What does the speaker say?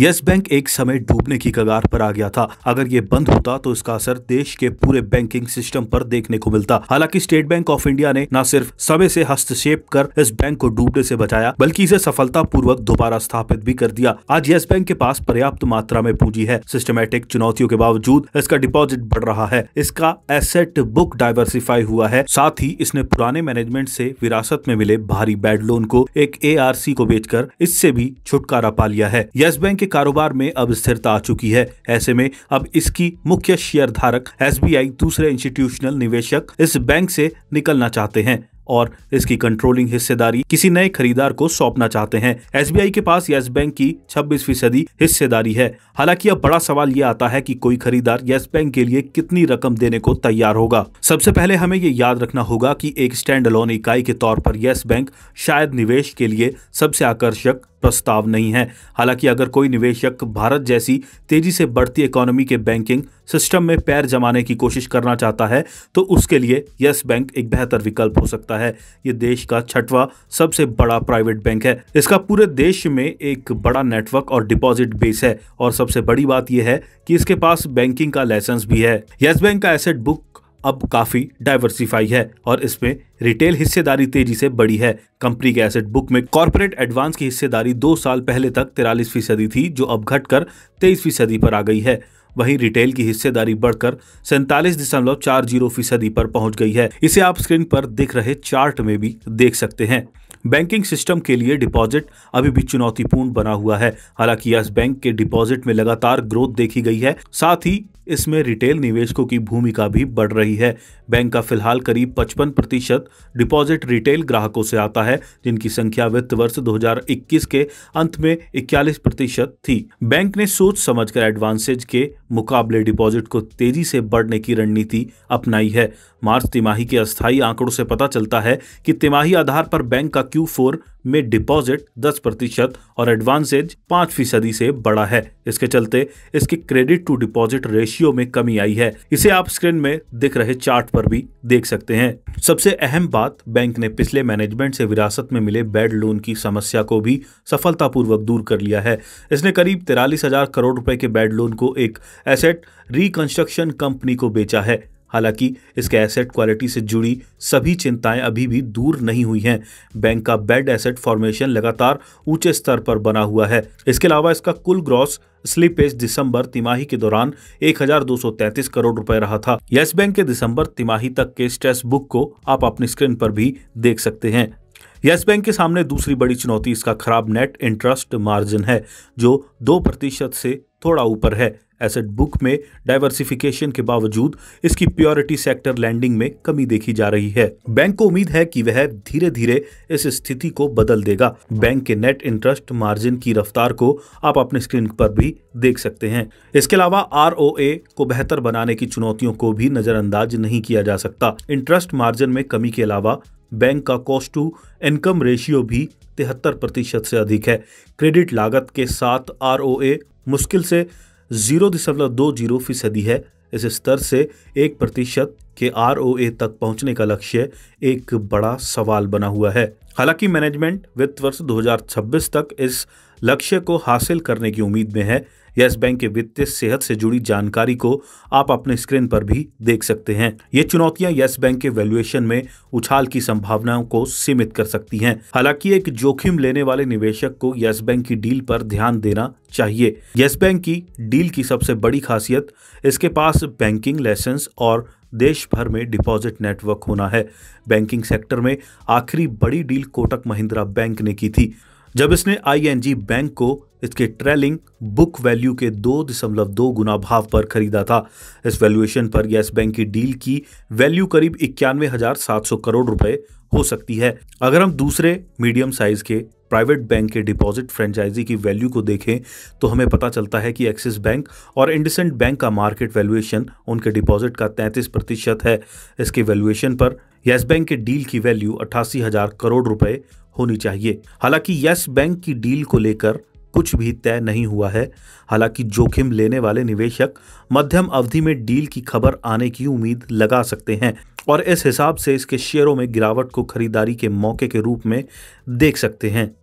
yes bank एक समय डूबने की कगार पर आ गया था अगर ये बंद होता तो इसका असर देश के पूरे बैंकिंग सिस्टम पर देखने को मिलता हालांकि स्टेट बैंक ऑफ इंडिया ने न सिर्फ समय से हस्तक्षेप कर इस बैंक को डूबने से बचाया बल्कि इसे सफलता पूर्वक दोबारा स्थापित भी कर दिया आज यस बैंक के पास पर्याप्त मात्रा में पूंजी है सिस्टमेटिक चुनौतियों के बावजूद इसका डिपॉजिट बढ़ रहा है इसका एसेट बुक डाइवर्सिफाई हुआ है साथ ही इसने पुराने मैनेजमेंट से विरासत में मिले भारी बैड लोन को एक ए को बेचकर इससे भी छुटकारा पा लिया है यस बैंक के कारोबार में अब स्थिरता आ चुकी है ऐसे में अब इसकी मुख्य शेयर धारक एस दूसरे इंस्टीट्यूशनल निवेशक इस बैंक से निकलना चाहते हैं और इसकी कंट्रोलिंग हिस्सेदारी किसी नए खरीदार को सौंपना चाहते हैं एस के पास यस बैंक की छब्बीस फीसदी हिस्सेदारी है हालांकि अब बड़ा सवाल ये आता है कि कोई खरीदार यस बैंक के लिए कितनी रकम देने को तैयार होगा सबसे पहले हमें ये याद रखना होगा कि एक स्टैंड अलोन इकाई के तौर पर यस बैंक शायद निवेश के लिए सबसे आकर्षक प्रस्ताव नहीं है हालांकि अगर कोई निवेशक भारत जैसी तेजी से बढ़ती इकोनॉमी के बैंकिंग सिस्टम में पैर जमाने की कोशिश करना चाहता है तो उसके लिए यस बैंक एक बेहतर विकल्प हो सकता है ये देश का छठवा सबसे बड़ा प्राइवेट बैंक है इसका पूरे देश में एक बड़ा नेटवर्क और डिपॉजिट बेस है और सबसे बड़ी बात यह है कि इसके पास बैंकिंग का लाइसेंस भी है यस बैंक का एसेट बुक अब काफ़ी डाइवर्सिफाई है और इसमें रिटेल हिस्सेदारी तेजी से बढ़ी है कंपनी के एसेट बुक में कॉरपोरेट एडवांस की हिस्सेदारी दो साल पहले तक तिरालीस फीसदी थी जो अब घटकर तेईस फीसदी पर आ गई है वहीं रिटेल की हिस्सेदारी बढ़कर सैंतालीस दशमलव चार जीरो फीसदी पर पहुंच गई है इसे आप स्क्रीन पर दिख रहे चार्ट में भी देख सकते हैं बैंकिंग सिस्टम के लिए डिपॉजिट अभी भी चुनौतीपूर्ण बना हुआ है हालांकि यस बैंक के डिपॉजिट में लगातार ग्रोथ देखी गई है साथ ही इसमें रिटेल निवेशकों की भूमिका भी बढ़ रही है बैंक का फिलहाल करीब 55 प्रतिशत डिपॉजिट रिटेल ग्राहकों से आता है जिनकी संख्या वित्त वर्ष 2021 के अंत में 41 प्रतिशत थी बैंक ने सोच समझकर एडवांसेज के मुकाबले डिपॉजिट को तेजी से बढ़ने की रणनीति अपनाई है मार्च तिमाही के अस्थायी आंकड़ों से पता चलता है कि तिमाही आधार पर बैंक का Q4 में डिपॉजिट 10 प्रतिशत और एडवांसेज 5 फीसदी से बड़ा है इसके चलते इसके क्रेडिट टू डिपॉजिट रेशियो में कमी आई है इसे आप स्क्रीन में दिख रहे चार्ट पर भी देख सकते हैं सबसे अहम बात बैंक ने पिछले मैनेजमेंट से विरासत में मिले बेड लोन की समस्या को भी सफलतापूर्वक दूर कर लिया है इसने करीब तिरालीस हजार करोड़ रुपए के बेड लोन को एक एसेट रिकंस्ट्रक्शन कंपनी को बेचा है हालांकि इसके एसेट क्वालिटी से जुड़ी सभी चिंताएं अभी भी दूर नहीं हुई हैं बैंक का बेड एसेट फॉर्मेशन लगातार ऊंचे स्तर पर बना हुआ है इसके अलावा इसका कुल ग्रॉस स्लिपेज दिसंबर तिमाही के दौरान 1233 करोड़ रुपए रहा था यस बैंक के दिसंबर तिमाही तक के स्ट्रेस बुक को आप अपनी स्क्रीन पर भी देख सकते हैं यस बैंक के सामने दूसरी बड़ी चुनौती इसका खराब नेट इंटरेस्ट मार्जिन है जो दो प्रतिशत से थोड़ा ऊपर है एसेट बुक में डायवर्सिफिकेशन के बावजूद इसकी प्योरिटी सेक्टर लैंडिंग में कमी देखी जा रही है बैंक को उम्मीद है कि वह धीरे धीरे इस स्थिति को बदल देगा बैंक के नेट इंटरेस्ट मार्जिन की रफ्तार को आप अपने स्क्रीन पर भी देख सकते हैं इसके अलावा आर को बेहतर बनाने की चुनौतियों को भी नजरअंदाज नहीं किया जा सकता इंटरेस्ट मार्जिन में कमी के अलावा बैंक का कॉस्ट टू इनकम रेशियो भी तिहत्तर प्रतिशत से अधिक है क्रेडिट लागत के साथ आर मुश्किल से जीरो दशमलव दो जीरो फीसदी है इस स्तर से एक प्रतिशत के आर तक पहुंचने का लक्ष्य एक बड़ा सवाल बना हुआ है हालांकि मैनेजमेंट वित्त वर्ष 2026 तक इस लक्ष्य को हासिल करने की उम्मीद में है यस बैंक के वित्तीय सेहत से जुड़ी जानकारी को आप अपने स्क्रीन पर भी देख सकते हैं ये चुनौतियां यस बैंक के वैल्यूएशन में उछाल की संभावनाओं को सीमित कर सकती हैं हालांकि एक जोखिम लेने वाले निवेशक को यस बैंक की डील पर ध्यान देना चाहिए यस बैंक की डील की सबसे बड़ी खासियत इसके पास बैंकिंग लाइसेंस और देश भर में डिपॉजिट नेटवर्क होना है बैंकिंग सेक्टर में आखिरी बड़ी डील कोटक महिंद्रा बैंक ने की थी जब इसने आईएनजी बैंक को इसके ट्रेलिंग बुक वैल्यू के दो दशमलव दो गुना भाव पर खरीदा था इस वैल्यूएशन पर यस बैंक की डील की वैल्यू करीब इक्यानवे हजार सात सौ करोड़ रुपए हो सकती है अगर हम दूसरे मीडियम साइज के प्राइवेट बैंक के डिपॉजिट फ्रेंचाइजी की वैल्यू को देखें तो हमें पता चलता है कि एक्सिस बैंक और इंडसेंट बैंक का मार्केट वैल्यूएशन उनके डिपॉजिट का 33 प्रतिशत है इसके वैल्यूएशन पर येस बैंक के डील की वैल्यू अट्ठासी हजार करोड़ रुपए होनी चाहिए हालांकि यस बैंक की डील को लेकर कुछ भी तय नहीं हुआ है हालांकि जोखिम लेने वाले निवेशक मध्यम अवधि में डील की खबर आने की उम्मीद लगा सकते हैं और इस हिसाब से इसके शेयरों में गिरावट को खरीदारी के मौके के रूप में देख सकते हैं